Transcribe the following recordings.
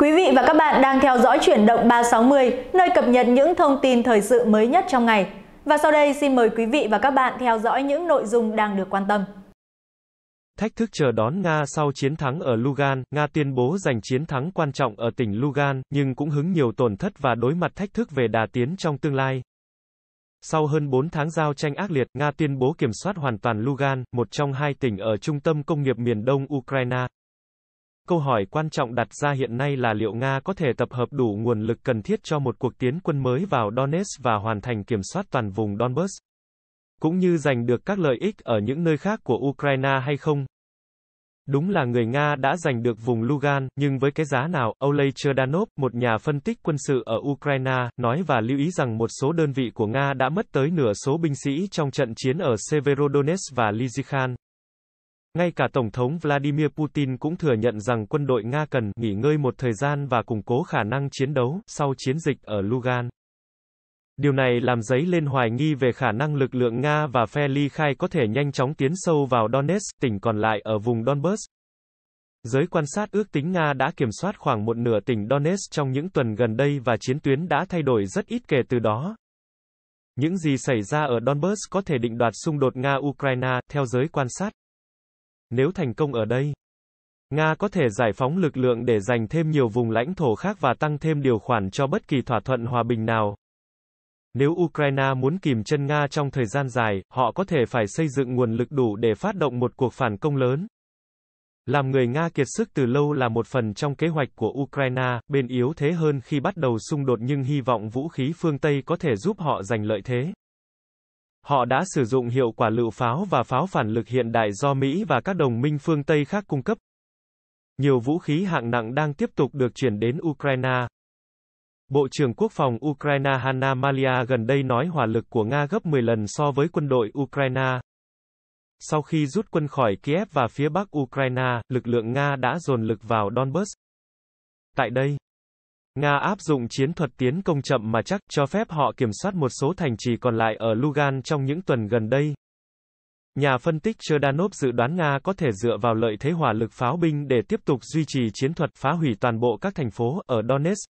Quý vị và các bạn đang theo dõi chuyển động 360, nơi cập nhật những thông tin thời sự mới nhất trong ngày. Và sau đây xin mời quý vị và các bạn theo dõi những nội dung đang được quan tâm. Thách thức chờ đón Nga sau chiến thắng ở Lugan, Nga tuyên bố giành chiến thắng quan trọng ở tỉnh Lugan, nhưng cũng hứng nhiều tổn thất và đối mặt thách thức về đà tiến trong tương lai. Sau hơn 4 tháng giao tranh ác liệt, Nga tuyên bố kiểm soát hoàn toàn Lugan, một trong hai tỉnh ở trung tâm công nghiệp miền đông Ukraine. Câu hỏi quan trọng đặt ra hiện nay là liệu Nga có thể tập hợp đủ nguồn lực cần thiết cho một cuộc tiến quân mới vào Donetsk và hoàn thành kiểm soát toàn vùng Donbass, cũng như giành được các lợi ích ở những nơi khác của Ukraine hay không? Đúng là người Nga đã giành được vùng Lugan, nhưng với cái giá nào, Oleg Cherdanov, một nhà phân tích quân sự ở Ukraine, nói và lưu ý rằng một số đơn vị của Nga đã mất tới nửa số binh sĩ trong trận chiến ở Severodonetsk và Lysychan. Ngay cả Tổng thống Vladimir Putin cũng thừa nhận rằng quân đội Nga cần nghỉ ngơi một thời gian và củng cố khả năng chiến đấu sau chiến dịch ở Lugan. Điều này làm dấy lên hoài nghi về khả năng lực lượng Nga và phe ly khai có thể nhanh chóng tiến sâu vào Donetsk, tỉnh còn lại ở vùng Donbass. Giới quan sát ước tính Nga đã kiểm soát khoảng một nửa tỉnh Donetsk trong những tuần gần đây và chiến tuyến đã thay đổi rất ít kể từ đó. Những gì xảy ra ở Donbass có thể định đoạt xung đột Nga-Ukraine, theo giới quan sát. Nếu thành công ở đây, Nga có thể giải phóng lực lượng để giành thêm nhiều vùng lãnh thổ khác và tăng thêm điều khoản cho bất kỳ thỏa thuận hòa bình nào. Nếu Ukraine muốn kìm chân Nga trong thời gian dài, họ có thể phải xây dựng nguồn lực đủ để phát động một cuộc phản công lớn. Làm người Nga kiệt sức từ lâu là một phần trong kế hoạch của Ukraine, bên yếu thế hơn khi bắt đầu xung đột nhưng hy vọng vũ khí phương Tây có thể giúp họ giành lợi thế. Họ đã sử dụng hiệu quả lựu pháo và pháo phản lực hiện đại do Mỹ và các đồng minh phương Tây khác cung cấp. Nhiều vũ khí hạng nặng đang tiếp tục được chuyển đến Ukraine. Bộ trưởng Quốc phòng Ukraine Hanna Malia gần đây nói hỏa lực của Nga gấp 10 lần so với quân đội Ukraine. Sau khi rút quân khỏi Kiev và phía bắc Ukraine, lực lượng Nga đã dồn lực vào Donbass. Tại đây, Nga áp dụng chiến thuật tiến công chậm mà chắc, cho phép họ kiểm soát một số thành trì còn lại ở Lugan trong những tuần gần đây. Nhà phân tích Cherdanov dự đoán Nga có thể dựa vào lợi thế hỏa lực pháo binh để tiếp tục duy trì chiến thuật phá hủy toàn bộ các thành phố ở Donetsk.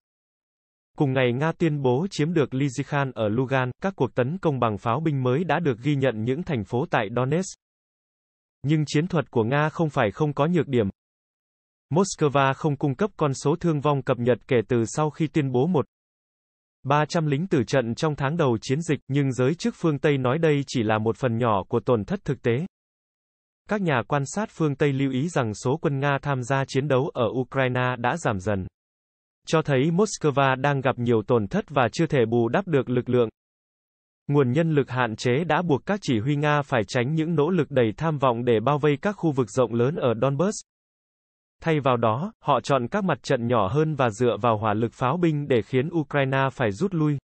Cùng ngày Nga tuyên bố chiếm được Lysychan ở Lugan, các cuộc tấn công bằng pháo binh mới đã được ghi nhận những thành phố tại Donetsk. Nhưng chiến thuật của Nga không phải không có nhược điểm, Moscow không cung cấp con số thương vong cập nhật kể từ sau khi tuyên bố một 300 lính tử trận trong tháng đầu chiến dịch, nhưng giới chức phương Tây nói đây chỉ là một phần nhỏ của tổn thất thực tế. Các nhà quan sát phương Tây lưu ý rằng số quân Nga tham gia chiến đấu ở Ukraine đã giảm dần. Cho thấy Moscow đang gặp nhiều tổn thất và chưa thể bù đắp được lực lượng. Nguồn nhân lực hạn chế đã buộc các chỉ huy Nga phải tránh những nỗ lực đầy tham vọng để bao vây các khu vực rộng lớn ở Donbass, Thay vào đó, họ chọn các mặt trận nhỏ hơn và dựa vào hỏa lực pháo binh để khiến Ukraine phải rút lui.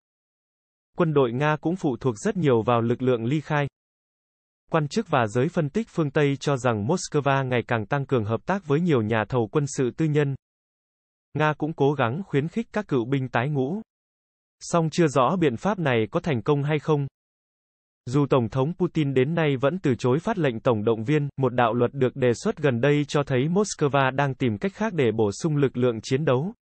Quân đội Nga cũng phụ thuộc rất nhiều vào lực lượng ly khai. Quan chức và giới phân tích phương Tây cho rằng Moscow ngày càng tăng cường hợp tác với nhiều nhà thầu quân sự tư nhân. Nga cũng cố gắng khuyến khích các cựu binh tái ngũ. Song chưa rõ biện pháp này có thành công hay không. Dù Tổng thống Putin đến nay vẫn từ chối phát lệnh tổng động viên, một đạo luật được đề xuất gần đây cho thấy Moscow đang tìm cách khác để bổ sung lực lượng chiến đấu.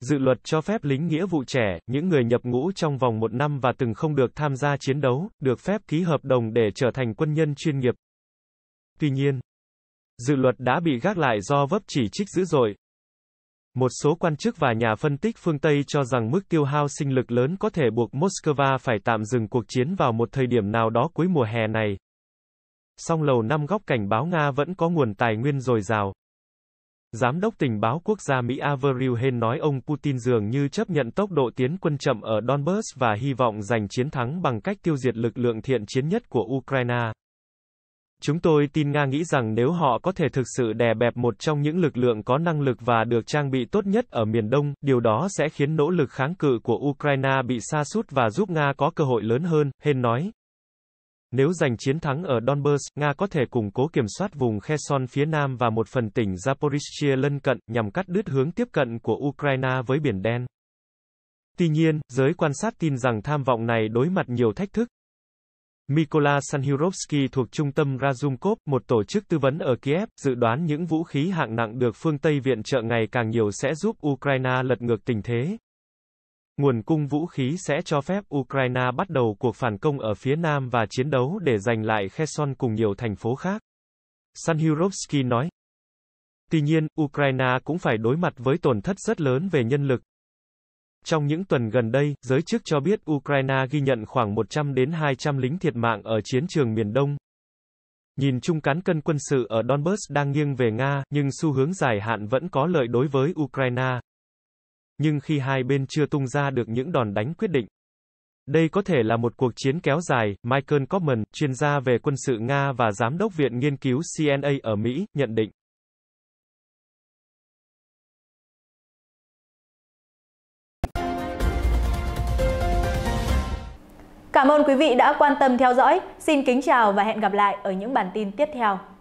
Dự luật cho phép lính nghĩa vụ trẻ, những người nhập ngũ trong vòng một năm và từng không được tham gia chiến đấu, được phép ký hợp đồng để trở thành quân nhân chuyên nghiệp. Tuy nhiên, dự luật đã bị gác lại do vấp chỉ trích dữ dội, một số quan chức và nhà phân tích phương Tây cho rằng mức tiêu hao sinh lực lớn có thể buộc Moscow phải tạm dừng cuộc chiến vào một thời điểm nào đó cuối mùa hè này. Song lầu năm góc cảnh báo Nga vẫn có nguồn tài nguyên dồi dào. Giám đốc tình báo quốc gia Mỹ Avril Haines nói ông Putin dường như chấp nhận tốc độ tiến quân chậm ở Donbass và hy vọng giành chiến thắng bằng cách tiêu diệt lực lượng thiện chiến nhất của Ukraine. Chúng tôi tin Nga nghĩ rằng nếu họ có thể thực sự đè bẹp một trong những lực lượng có năng lực và được trang bị tốt nhất ở miền Đông, điều đó sẽ khiến nỗ lực kháng cự của Ukraine bị sa sút và giúp Nga có cơ hội lớn hơn, Hên nói. Nếu giành chiến thắng ở Donbass, Nga có thể củng cố kiểm soát vùng Kherson phía nam và một phần tỉnh Zaporizhia lân cận, nhằm cắt đứt hướng tiếp cận của Ukraine với Biển Đen. Tuy nhiên, giới quan sát tin rằng tham vọng này đối mặt nhiều thách thức, Mikola Sanhirovsky thuộc trung tâm Razumkov, một tổ chức tư vấn ở Kiev, dự đoán những vũ khí hạng nặng được phương Tây viện trợ ngày càng nhiều sẽ giúp Ukraine lật ngược tình thế. Nguồn cung vũ khí sẽ cho phép Ukraine bắt đầu cuộc phản công ở phía Nam và chiến đấu để giành lại Kherson cùng nhiều thành phố khác. Sanhirovsky nói. Tuy nhiên, Ukraine cũng phải đối mặt với tổn thất rất lớn về nhân lực, trong những tuần gần đây, giới chức cho biết Ukraine ghi nhận khoảng 100 đến 200 lính thiệt mạng ở chiến trường miền Đông. Nhìn chung cán cân quân sự ở Donbass đang nghiêng về Nga, nhưng xu hướng dài hạn vẫn có lợi đối với Ukraine. Nhưng khi hai bên chưa tung ra được những đòn đánh quyết định, đây có thể là một cuộc chiến kéo dài, Michael Kaufman, chuyên gia về quân sự Nga và giám đốc Viện Nghiên cứu CNA ở Mỹ, nhận định. Cảm ơn quý vị đã quan tâm theo dõi. Xin kính chào và hẹn gặp lại ở những bản tin tiếp theo.